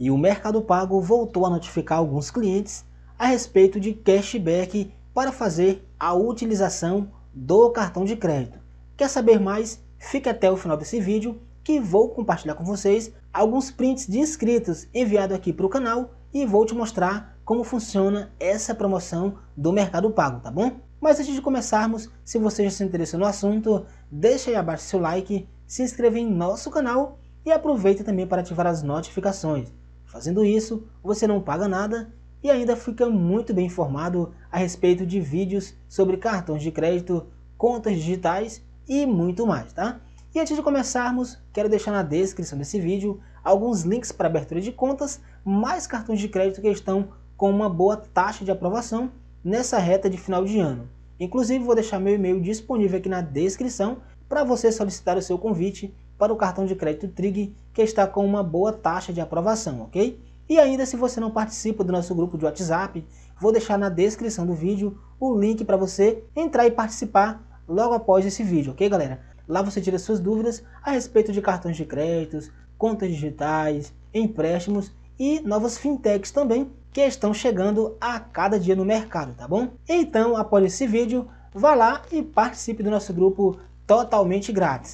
e o Mercado Pago voltou a notificar alguns clientes a respeito de cashback para fazer a utilização do cartão de crédito. Quer saber mais? Fique até o final desse vídeo que vou compartilhar com vocês alguns prints de inscritos enviado aqui para o canal e vou te mostrar como funciona essa promoção do Mercado Pago, tá bom? Mas antes de começarmos, se você já se interessou no assunto, deixa aí abaixo seu like, se inscreva em nosso canal e aproveita também para ativar as notificações. Fazendo isso, você não paga nada e ainda fica muito bem informado a respeito de vídeos sobre cartões de crédito, contas digitais e muito mais, tá? E antes de começarmos, quero deixar na descrição desse vídeo alguns links para abertura de contas, mais cartões de crédito que estão com uma boa taxa de aprovação nessa reta de final de ano. Inclusive vou deixar meu e-mail disponível aqui na descrição para você solicitar o seu convite para o cartão de crédito Trig, que está com uma boa taxa de aprovação, ok? E ainda, se você não participa do nosso grupo de WhatsApp, vou deixar na descrição do vídeo o link para você entrar e participar logo após esse vídeo, ok galera? Lá você tira suas dúvidas a respeito de cartões de créditos, contas digitais, empréstimos e novas fintechs também que estão chegando a cada dia no mercado, tá bom? Então, após esse vídeo, vá lá e participe do nosso grupo totalmente grátis.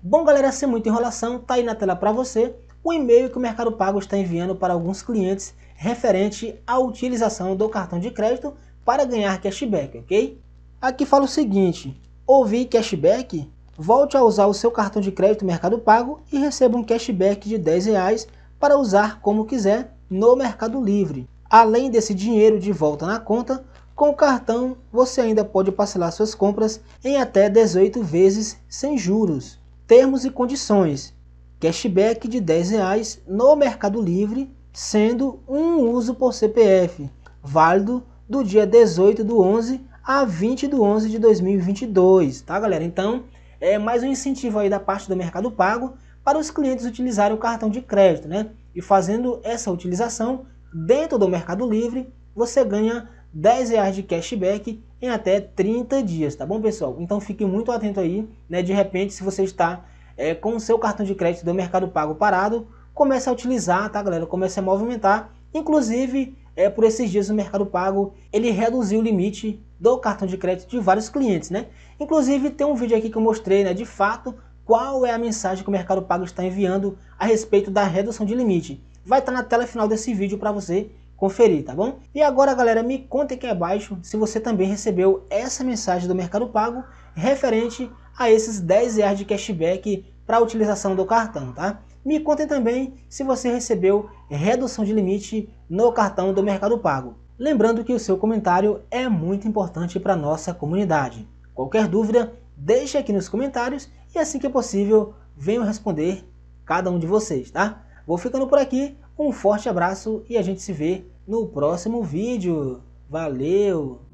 Bom galera, sem muita enrolação, tá aí na tela para você o e-mail que o Mercado Pago está enviando para alguns clientes referente à utilização do cartão de crédito para ganhar cashback, ok? Aqui fala o seguinte, ouvi cashback? Volte a usar o seu cartão de crédito Mercado Pago e receba um cashback de R$10 para usar como quiser no Mercado Livre. Além desse dinheiro de volta na conta, com o cartão você ainda pode parcelar suas compras em até 18 vezes sem juros. Termos e condições. Cashback de 10 reais no Mercado Livre, sendo um uso por CPF, válido do dia 18 do 11 a 20 do 11 de 2022, tá galera? Então, é mais um incentivo aí da parte do Mercado Pago para os clientes utilizarem o cartão de crédito, né? E fazendo essa utilização dentro do Mercado Livre, você ganha 10 reais de cashback em até 30 dias, tá bom, pessoal? Então fique muito atento aí, né? De repente, se você está é, com o seu cartão de crédito do Mercado Pago parado, comece a utilizar, tá, galera? Comece a movimentar. Inclusive, é, por esses dias o Mercado Pago, ele reduziu o limite do cartão de crédito de vários clientes, né? Inclusive, tem um vídeo aqui que eu mostrei, né? De fato, qual é a mensagem que o Mercado Pago está enviando a respeito da redução de limite. Vai estar na tela final desse vídeo para você conferir, tá bom? E agora, galera, me conta aqui abaixo se você também recebeu essa mensagem do Mercado Pago referente a esses 10 reais de cashback para a utilização do cartão, tá? Me contem também se você recebeu redução de limite no cartão do Mercado Pago. Lembrando que o seu comentário é muito importante para nossa comunidade. Qualquer dúvida, deixe aqui nos comentários e assim que possível, venho responder cada um de vocês, tá? Vou ficando por aqui, um forte abraço e a gente se vê no próximo vídeo. Valeu!